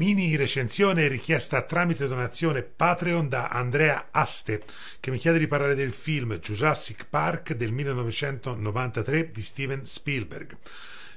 Mini recensione richiesta tramite donazione Patreon da Andrea Aste, che mi chiede di parlare del film Jurassic Park del 1993 di Steven Spielberg.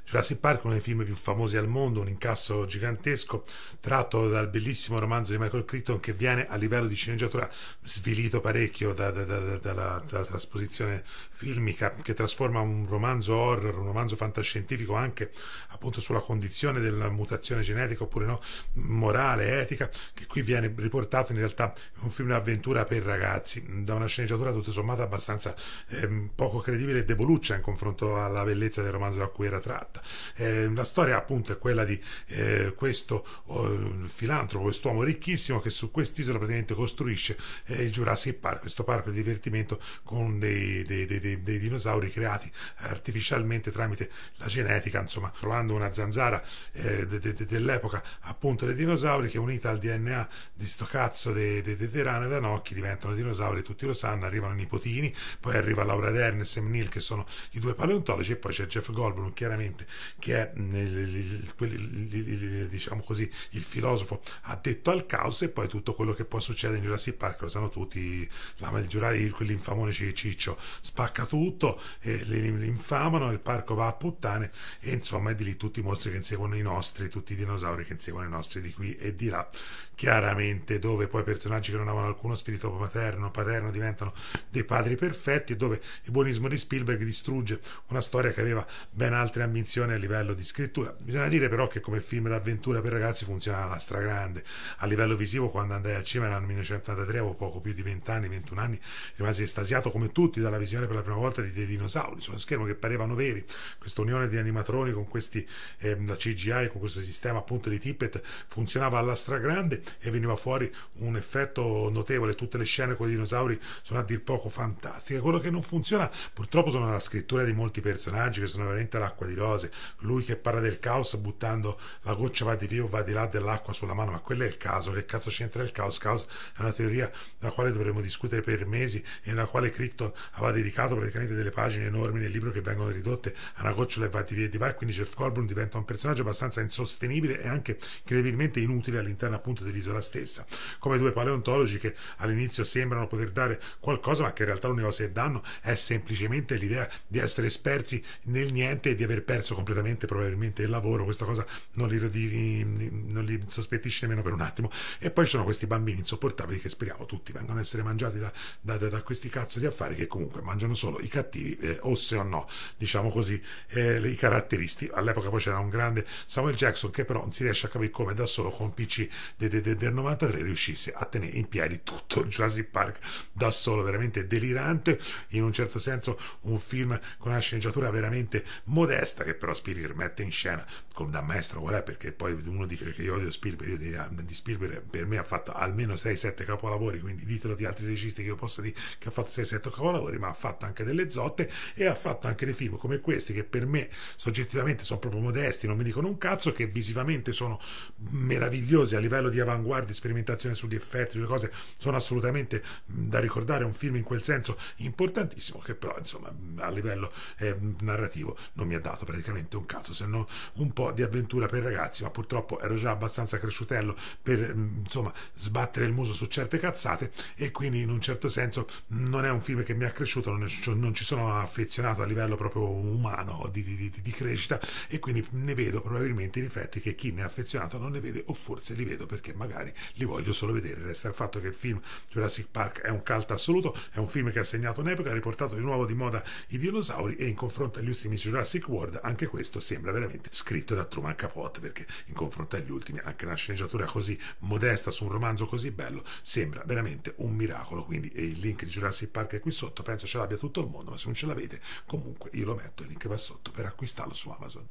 Jurassic Park, è uno dei film più famosi al mondo, un incasso gigantesco tratto dal bellissimo romanzo di Michael Crichton che viene a livello di sceneggiatura svilito parecchio da, da, da, dalla, dalla trasposizione filmica che trasforma un romanzo horror, un romanzo fantascientifico anche appunto sulla condizione della mutazione genetica oppure no, morale, etica, che qui viene riportato in realtà in un film d'avventura per ragazzi, da una sceneggiatura tutto sommato abbastanza eh, poco credibile e deboluccia in confronto alla bellezza del romanzo da cui era tratto tratta. Eh, la storia appunto è quella di eh, questo oh, filantropo, quest'uomo ricchissimo che su quest'isola praticamente costruisce eh, il Jurassic Park, questo parco di divertimento con dei, dei, dei, dei, dinosauri creati artificialmente tramite la genetica, insomma trovando una zanzara eh, de, de, dell'epoca appunto dei dinosauri che unita al DNA di sto cazzo dei de, de, de rane e ranocchi diventano dinosauri, tutti lo sanno, arrivano i nipotini, poi arriva Laura Dern e Sam Neill che sono i due paleontologi e poi c'è Jeff Goldblum chiaramente importante, che è diciamo così, il filosofo addetto al caos e poi tutto quello che poi succede in Jurassic Park, lo sanno tutti, il quell'infamone ciccio spacca tutto, eh, li, il parco va a puttane e insomma è di lì tutti i mostri che inseguono i nostri, tutti i dinosauri che inseguono i nostri di qui e di là, chiaramente dove poi personaggi che non avevano alcuno spirito paterno, paterno diventano dei padri perfetti e dove il buonismo di Spielberg distrugge una storia che aveva ben altre ambizioni definizione a livello di scrittura. Bisogna dire però che come film d'avventura per ragazzi funziona alla stragrande. A livello visivo, quando andai al cinema nel 1983, avevo poco più di 20 anni, 21 anni, rimasi estasiato come tutti dalla visione per la prima volta di dei dinosauri sullo schermo che parevano veri. Questa unione di animatroni con questi eh, da CGI, con questo sistema appunto di Tippet, funzionava alla stragrande e veniva fuori un effetto notevole. Tutte le scene con i dinosauri sono a dir poco fantastiche. Quello che non funziona purtroppo sono la scrittura di molti personaggi che sono veramente l'acqua di rosa cose. Lui che parla del caos buttando la goccia va di lì o va di là dell'acqua sulla mano, ma quello è il caso. Che cazzo c'entra il caos? Caos è una teoria della quale dovremmo discutere per mesi e nella quale Crichton aveva dedicato praticamente delle pagine enormi nel libro che vengono ridotte a una gocciola e va di via e di là. E quindi Jeff Colburn diventa un personaggio abbastanza insostenibile e anche credibilmente inutile all'interno appunto dell'isola stessa. Come due paleontologi che all'inizio sembrano poter dare qualcosa, ma che in realtà l'unico se danno è semplicemente l'idea di essere spersi nel niente e di aver perso perso completamente probabilmente il lavoro, questa cosa non li, non li sospettisce nemmeno per un attimo. E poi ci sono questi bambini insopportabili che speriamo tutti vengano a essere mangiati da, da, da, da questi cazzo di affari che comunque mangiano solo i cattivi, eh, o se o no, diciamo così, eh, i caratteristi. All'epoca poi c'era un grande Samuel Jackson che però non si riesce a capire come da solo con PC de, de, de, del 93 riuscisse a tenere in piedi tutto Jurassic Park da solo, veramente delirante, in un certo senso un film con una sceneggiatura veramente modesta che però Spielberg mette in scena con da maestro qual è perché poi uno dice che io odio Spielberg io di, ah, di Spielberg per me ha fatto almeno 6-7 capolavori quindi ditelo di altri registi che io posso dire che ha fatto 6-7 capolavori ma ha fatto anche delle zotte e ha fatto anche dei film come questi che per me soggettivamente sono proprio modesti non mi dicono un cazzo che visivamente sono meravigliosi a livello di avanguardia sperimentazione sugli effetti sulle cose sono assolutamente da ricordare un film in quel senso importantissimo che però insomma a livello eh, narrativo non mi ha dato praticamente praticamente un caso se non un po' di avventura per ragazzi, ma purtroppo ero già abbastanza cresciutello per mm, insomma sbattere il muso su certe cazzate e quindi in un certo senso non è un film che mi ha cresciuto, non, è, non ci sono affezionato a livello proprio umano di, di, di, di crescita e quindi ne vedo probabilmente in effetti che chi ne è affezionato non ne vede o forse li vedo perché magari li voglio solo vedere. Resta il fatto che il film Jurassic Park è un cult assoluto, è un film che ha segnato un'epoca, ha riportato di nuovo di moda i dinosauri e in confronto agli ultimi Jurassic World anche anche questo sembra veramente scritto da Truman Capote, perché in confronto agli ultimi anche una sceneggiatura così modesta su un romanzo così bello sembra veramente un miracolo. Quindi eh, il link di Jurassic Park è qui sotto, penso ce l'abbia tutto il mondo, ma se non ce l'avete comunque io lo metto, il link va sotto per acquistarlo su Amazon.